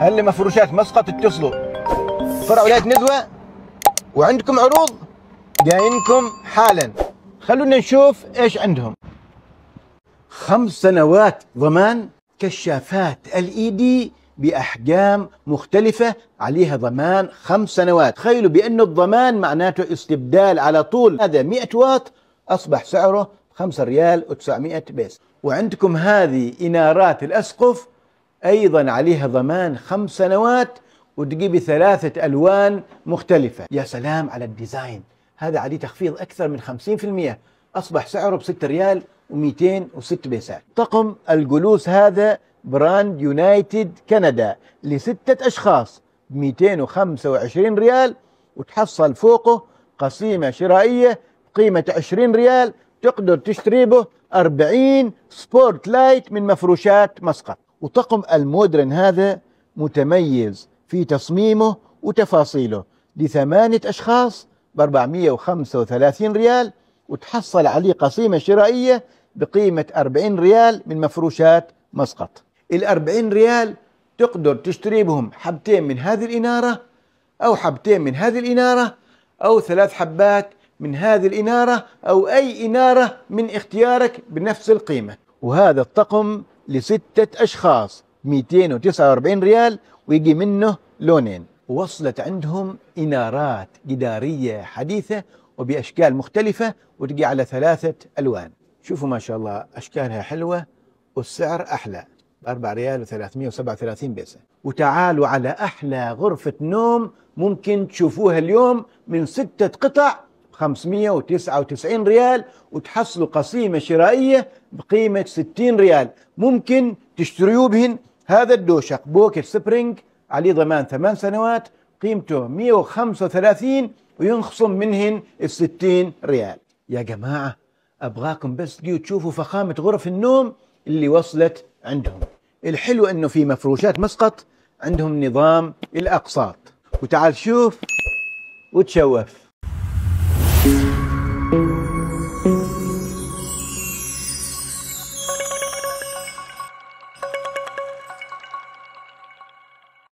هل مفروشات مسقط اتصلوا فرع ولايه نزوة وعندكم عروض جاينكم حالا خلونا نشوف ايش عندهم خمس سنوات ضمان كشافات الايدي دي e باحجام مختلفه عليها ضمان خمس سنوات تخيلوا بانه الضمان معناته استبدال على طول هذا 100 واط اصبح سعره 5 ريال و900 بيس وعندكم هذه انارات الاسقف أيضا عليها ضمان خمس سنوات وتجيبي ثلاثة ألوان مختلفة يا سلام على الديزاين هذا عليه تخفيض أكثر من 50% أصبح سعره بستة ريال و206 بيسات طقم الجلوس هذا براند يونايتد كندا لستة أشخاص ب 225 ريال وتحصل فوقه قسيمة شرائية قيمة 20 ريال تقدر تشتري به 40 سبورت لايت من مفروشات مسقط وطقم المودرن هذا متميز في تصميمه وتفاصيله لثمانية أشخاص ب 435 ريال وتحصل عليه قسيمة شرائية بقيمة 40 ريال من مفروشات مسقط ال 40 ريال تقدر تشتري بهم حبتين من هذه الإنارة أو حبتين من هذه الإنارة أو ثلاث حبات من هذه الإنارة أو أي إنارة من اختيارك بنفس القيمة وهذا الطقم لستة أشخاص 249 ريال ويجي منه لونين وصلت عندهم إنارات جدارية حديثة وبأشكال مختلفة وتجي على ثلاثة ألوان شوفوا ما شاء الله أشكالها حلوة والسعر أحلى 4 ريال و337 بيسة وتعالوا على أحلى غرفة نوم ممكن تشوفوها اليوم من ستة قطع 599 ريال وتحصلوا قسيمة شرائية بقيمة 60 ريال ممكن تشتريوا بهن هذا الدوشق بوكر سبرينج عليه ضمان 8 سنوات قيمته 135 وينخصم منهن ال 60 ريال يا جماعة أبغاكم بس تجوا تشوفوا فخامة غرف النوم اللي وصلت عندهم الحلو أنه في مفروشات مسقط عندهم نظام الأقساط وتعال شوف وتشوف